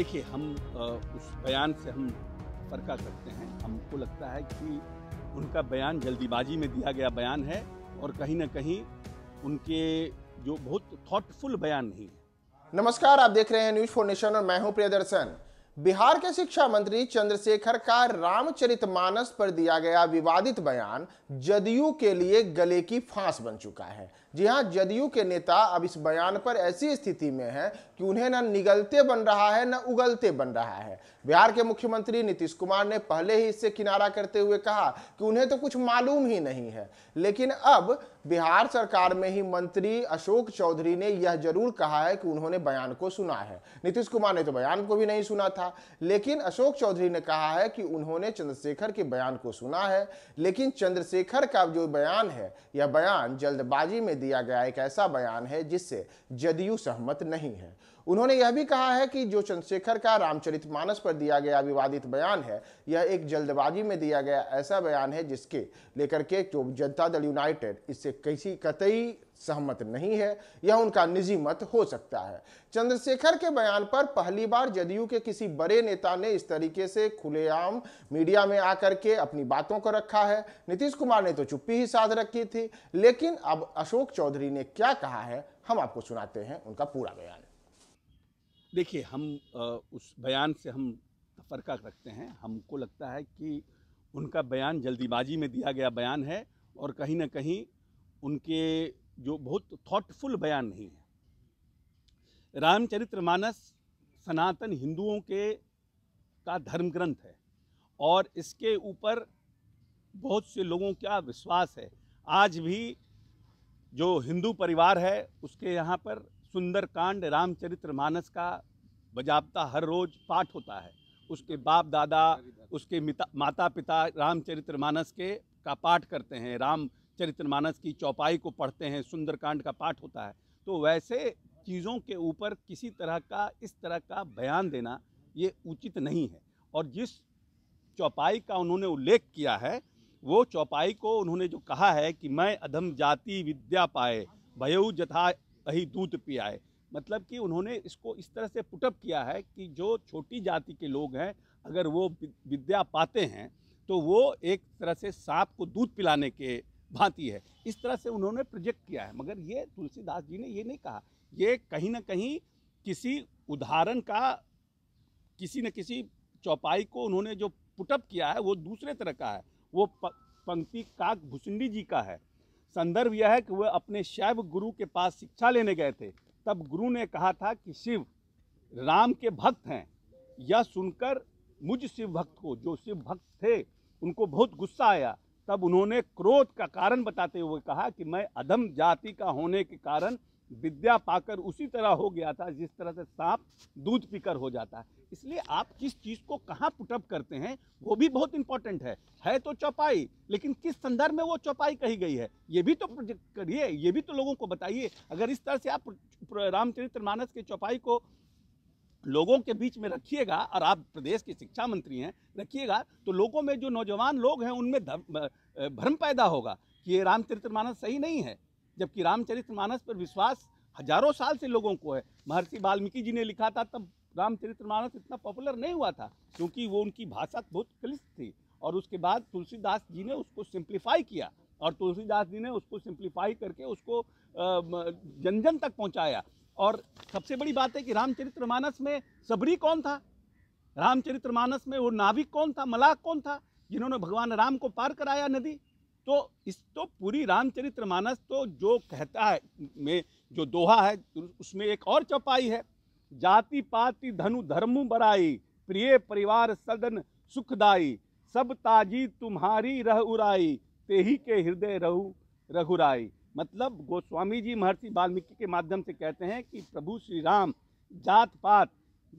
देखिए हम उस बयान से हम फर्का सकते हैं हमको लगता है कि उनका बयान जल्दीबाजी में दिया गया बयान है और कहीं ना कहीं उनके जो बहुत थॉटफुल बयान नहीं है नमस्कार आप देख रहे हैं न्यूज फोर नेशन और मैं हूं प्रियदर्शन बिहार के शिक्षा मंत्री चंद्रशेखर का रामचरितमानस पर दिया गया विवादित बयान जदयू के लिए गले की फांस बन चुका है जी हां जदयू के नेता अब इस बयान पर ऐसी स्थिति में हैं कि उन्हें न निगलते बन रहा है न उगलते बन रहा है बिहार के मुख्यमंत्री नीतीश कुमार ने पहले ही इससे किनारा करते हुए कहा कि उन्हें तो कुछ मालूम ही नहीं है लेकिन अब बिहार सरकार में ही मंत्री अशोक चौधरी ने यह जरूर कहा है कि उन्होंने बयान को सुना है नीतीश कुमार ने तो बयान को भी नहीं सुना था था लेकिन अशोक चौधरी ने कहा है कि उन्होंने चंद्रशेखर के बयान को सुना है लेकिन चंद्रशेखर का जो बयान है यह बयान जल्दबाजी में दिया गया एक ऐसा बयान है जिससे जदयू सहमत नहीं है उन्होंने यह भी कहा है कि जो चंद्रशेखर का रामचरितमानस पर दिया गया विवादित बयान है यह एक जल्दबाजी में दिया गया ऐसा बयान है जिसके लेकर के जो जनता दल यूनाइटेड इससे किसी कतई सहमत नहीं है यह उनका निजी मत हो सकता है चंद्रशेखर के बयान पर पहली बार जदयू के किसी बड़े नेता ने इस तरीके से खुलेआम मीडिया में आकर के अपनी बातों को रखा है नीतीश कुमार ने तो चुप्पी ही साध रखी थी लेकिन अब अशोक चौधरी ने क्या कहा है हम आपको सुनाते हैं उनका पूरा बयान देखिए हम उस बयान से हम तफरका रखते हैं हमको लगता है कि उनका बयान जल्दीबाजी में दिया गया बयान है और कहीं ना कहीं उनके जो बहुत थॉटफुल बयान नहीं है रामचरितमानस सनातन हिंदुओं के का धर्म ग्रंथ है और इसके ऊपर बहुत से लोगों का विश्वास है आज भी जो हिंदू परिवार है उसके यहाँ पर सुंदरकांड रामचरित्र मानस का बजाबता हर रोज़ पाठ होता है उसके बाप दादा उसके माता पिता रामचरित्र मानस के का पाठ करते हैं रामचरित्र मानस की चौपाई को पढ़ते हैं सुंदरकांड का पाठ होता है तो वैसे चीज़ों के ऊपर किसी तरह का इस तरह का बयान देना ये उचित नहीं है और जिस चौपाई का उन्होंने उल्लेख किया है वो चौपाई को उन्होंने जो कहा है कि मैं अधम जाति विद्या पाए भयऊ जथा वही दूध पियाए मतलब कि उन्होंने इसको इस तरह से पुटअप किया है कि जो छोटी जाति के लोग हैं अगर वो विद्या पाते हैं तो वो एक तरह से सांप को दूध पिलाने के भांति है इस तरह से उन्होंने प्रोजेक्ट किया है मगर ये तुलसीदास जी ने ये नहीं कहा ये कहीं ना कहीं किसी उदाहरण का किसी न किसी चौपाई को उन्होंने जो पुटअप किया है वो दूसरे तरह का है वो पंक्ति काक भुसंडी जी का है संदर्भ यह है कि वह अपने शैव गुरु के पास शिक्षा लेने गए थे तब गुरु ने कहा था कि शिव राम के भक्त हैं यह सुनकर मुझ शिव भक्त को जो शिव भक्त थे उनको बहुत गुस्सा आया तब उन्होंने क्रोध का कारण बताते हुए कहा कि मैं अधम जाति का होने के कारण विद्या पाकर उसी तरह हो गया था जिस तरह से सांप दूध पीकर हो जाता है इसलिए आप किस चीज़ को कहाँ पुटअप करते हैं वो भी बहुत इंपॉर्टेंट है है तो चौपाई लेकिन किस संदर्भ में वो चौपाई कही गई है ये भी तो प्रोजेक्ट करिए ये भी तो लोगों को बताइए अगर इस तरह से आप रामचरित्र मानस के चौपाई को लोगों के बीच में रखिएगा और आप प्रदेश के शिक्षा मंत्री हैं रखिएगा तो लोगों में जो नौजवान लोग हैं उनमें भ्रम पैदा होगा कि ये रामचरित्र सही नहीं है जबकि रामचरित मानस पर विश्वास हजारों साल से लोगों को है महर्षि वाल्मीकि जी ने लिखा था तब रामचरित्र मानस इतना पॉपुलर नहीं हुआ था क्योंकि वो उनकी भाषा बहुत क्लिष्ट थी और उसके बाद तुलसीदास जी ने उसको सिंप्लीफाई किया और तुलसीदास जी ने उसको सिंप्लीफाई करके उसको जन जन तक पहुंचाया और सबसे बड़ी बात है कि रामचरित्र मानस में सबरी कौन था रामचरित्र मानस में वो नाविक कौन था मलाक कौन था जिन्होंने भगवान राम को पार कराया नदी तो इस तो पूरी रामचरित्र मानस तो जो कहता है में जो दोहा है उसमें एक और चौपाई है जाति पाति धनु धर्म बराई प्रिय परिवार सदन सुखदाई सब ताजी तुम्हारी रह उराई तेही के हृदय रहु रघुराई मतलब गोस्वामी जी महर्षि वाल्मीकि के माध्यम से कहते हैं कि प्रभु श्री राम जात पात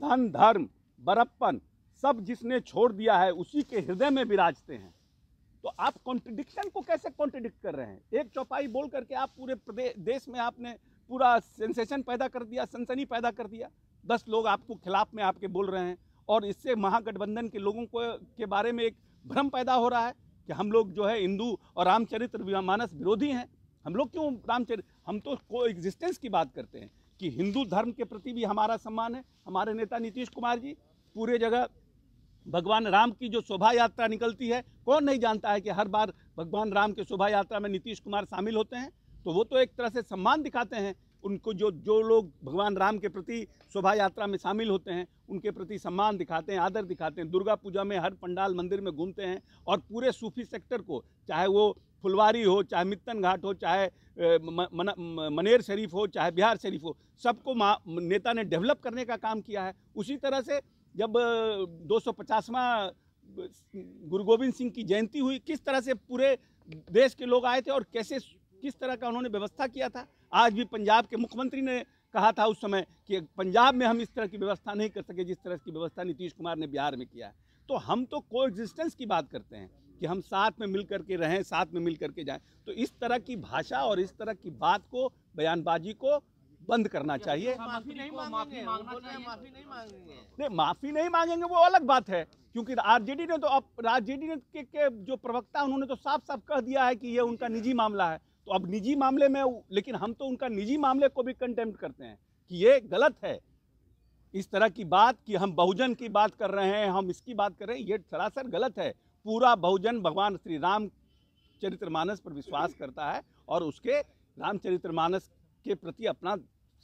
धन धर्म बरप्पन सब जिसने छोड़ दिया है उसी के हृदय में विराजते हैं तो आप कॉन्ट्रडिक्शन को कैसे कॉन्ट्रडिक्ट कर रहे हैं एक चौपाई बोल करके आप पूरे प्रदेश देश में आपने पूरा सेंसेशन पैदा कर दिया सनसनी पैदा कर दिया दस लोग आपको खिलाफ में आपके बोल रहे हैं और इससे महागठबंधन के लोगों को के बारे में एक भ्रम पैदा हो रहा है कि हम लोग जो है हिंदू और रामचरित्र मानस विरोधी हैं हम लोग क्यों रामचरित्र हम तो को एग्जिस्टेंस की बात करते हैं कि हिंदू धर्म के प्रति भी हमारा सम्मान है हमारे नेता नीतीश कुमार जी पूरे जगह भगवान राम की जो शोभा यात्रा निकलती है कौन नहीं जानता है कि हर बार भगवान राम के शोभा यात्रा में नीतीश कुमार शामिल होते हैं तो वो तो एक तरह से सम्मान दिखाते हैं उनको जो जो लोग भगवान राम के प्रति शोभा यात्रा में शामिल होते हैं उनके प्रति सम्मान दिखाते हैं आदर दिखाते हैं दुर्गा पूजा में हर पंडाल मंदिर में घूमते हैं और पूरे सूफी सेक्टर को चाहे वो फुलवारी हो चाहे मित्तन घाट हो चाहे मनेर शरीफ हो चाहे बिहार शरीफ हो सबको नेता ने डेवलप करने का काम किया है उसी तरह से जब 250वां गुरु गोविंद सिंह की जयंती हुई किस तरह से पूरे देश के लोग आए थे और कैसे किस तरह का उन्होंने व्यवस्था किया था आज भी पंजाब के मुख्यमंत्री ने कहा था उस समय कि पंजाब में हम इस तरह की व्यवस्था नहीं कर सके जिस तरह की व्यवस्था नीतीश कुमार ने बिहार में किया है तो हम तो को की बात करते हैं कि हम साथ में मिल करके रहें साथ में मिल करके जाएं तो इस तरह की भाषा और इस तरह की बात को बयानबाजी को बंद करना चाहिए माफी नहीं मांगेंगे माफी नहीं मांगेंगे वो अलग बात है क्योंकि आरजेडी ने तो अब आरजेडी ने के, के जो प्रवक्ता उन्होंने तो साफ साफ कह दिया है कि ये उनका निजी मामला है तो अब निजी मामले में लेकिन हम तो उनका निजी मामले को भी कंटेम्प्ट करते हैं कि ये गलत है इस तरह की बात कि हम बहुजन की बात कर रहे हैं हम इसकी बात कर रहे हैं ये सरासर गलत है पूरा बहुजन भगवान श्री राम चरित्रमानस पर विश्वास करता है और उसके रामचरितमानस के प्रति अपना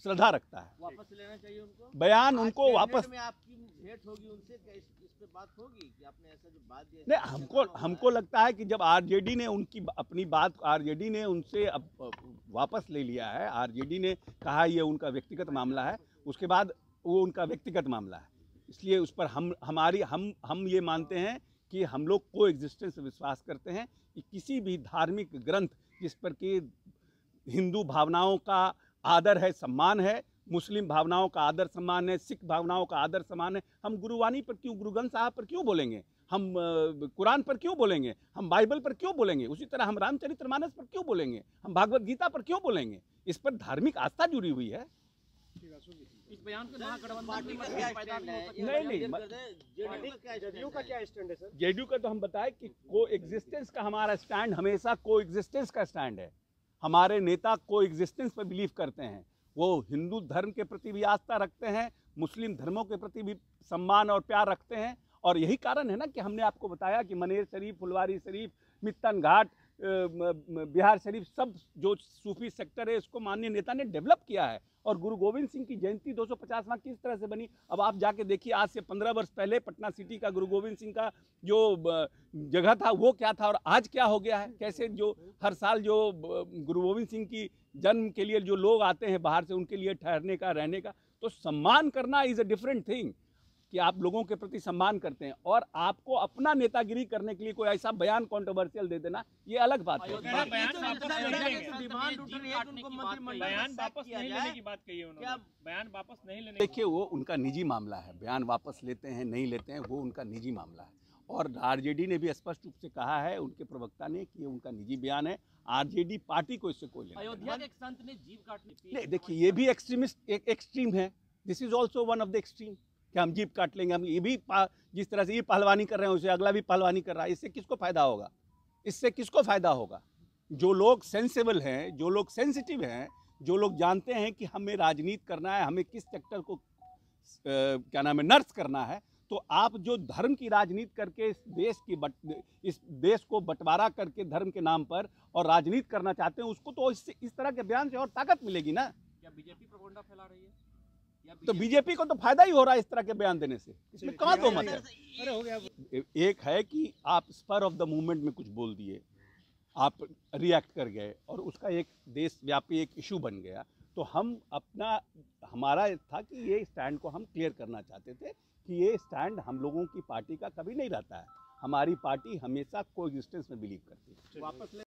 श्रद्धा रखता है वापस लेना चाहिए उनको बयान उनको वापस में आपकी भेंट होगी उनसे इस, पे बात होगी कि आपने ऐसा जो बात दी नहीं हमको हमको लगता है कि जब आरजेडी ने उनकी अपनी बात आरजेडी ने उनसे अब वापस ले लिया है आरजेडी ने कहा ये उनका व्यक्तिगत मामला है उसके बाद वो उनका व्यक्तिगत मामला है इसलिए उस पर हम हमारी हम हम ये मानते हैं कि हम लोग को एग्जिस्टेंस विश्वास करते हैं कि किसी भी धार्मिक ग्रंथ जिस पर कि हिंदू भावनाओं का आदर है सम्मान है मुस्लिम भावनाओं का आदर सम्मान है सिख भावनाओं का आदर सम्मान है हम गुरुवाणी पर क्यों गुरु ग्रंथ साहब पर क्यों बोलेंगे हम कुरान पर क्यों बोलेंगे हम बाइबल पर क्यों बोलेंगे उसी तरह हम रामचरित्र मानस पर क्यों बोलेंगे हम भागवत गीता पर क्यों बोलेंगे इस पर धार्मिक आस्था जुड़ी हुई है इस बयान महागठबंधन नहीं नहीं जेडीयू का तो हम बताए कि को एग्जिस्टेंस का हमारा स्टैंड हमेशा को एग्जिस्टेंस का स्टैंड है हमारे नेता को एग्जिस्टेंस पर बिलीव करते हैं वो हिंदू धर्म के प्रति भी आस्था रखते हैं मुस्लिम धर्मों के प्रति भी सम्मान और प्यार रखते हैं और यही कारण है ना कि हमने आपको बताया कि मनेर शरीफ फुलवारी शरीफ मित्तन घाट बिहार शरीफ सब जो सूफी सेक्टर है इसको माननीय नेता ने डेवलप किया है और गुरु गोविंद सिंह की जयंती 250 सौ किस तरह से बनी अब आप जाके देखिए आज से 15 वर्ष पहले पटना सिटी का गुरु गोविंद सिंह का जो जगह था वो क्या था और आज क्या हो गया है कैसे जो हर साल जो गुरु गोविंद सिंह की जन्म के लिए जो लोग आते हैं बाहर से उनके लिए ठहरने का रहने का तो सम्मान करना इज़ अ डिफरेंट थिंग कि आप लोगों के प्रति सम्मान करते हैं और आपको अपना नेतागिरी करने के लिए कोई ऐसा बयान कॉन्ट्रोवर्शियल दे देना ये अलग बात है देखिए वो उनका निजी मामला है बयान वापस लेते हैं नहीं लेते हैं वो उनका निजी मामला है और आरजेडी ने भी स्पष्ट रूप से कहा है उनके प्रवक्ता ने कि ये उनका निजी बयान है आरजेडी पार्टी को इससे कोई अयोध्या के संत ने जीव देखिए ये भी एक्सट्रीमिस्ट एक एक्सट्रीम है this is also one of the extreme कि हम जीप काट लेंगे हम ये भी जिस तरह से ये पहलवानी कर रहे हैं उसे अगला भी पहलवानी कर रहा है इससे किसको फ़ायदा होगा इससे किसको फ़ायदा होगा जो लोग सेंसेबल हैं जो लोग सेंसिटिव हैं जो लोग जानते हैं कि हमें राजनीति करना है हमें किस सेक्टर को क्या नाम है नर्स करना है तो आप जो धर्म की राजनीति करके इस देश की बट इस देश को बंटवारा करके धर्म के नाम पर और राजनीति करना चाहते हैं उसको तो इससे इस तरह के बयान से और ताकत मिलेगी ना क्या बीजेपी प्रोपोंडा फैला रही है तो बीजेपी को तो फायदा ही हो रहा है इस तरह के बयान देने से इसमें कहा दो मत है एक है कि आप स्पर ऑफ द मूवमेंट में कुछ बोल दिए आप रिएक्ट कर गए और उसका एक देशव्यापी एक इशू बन गया तो हम अपना हमारा था कि ये स्टैंड को हम क्लियर करना चाहते थे कि ये स्टैंड हम लोगों की पार्टी का कभी नहीं रहता है हमारी पार्टी हमेशा को में बिलीव करती है वापस ले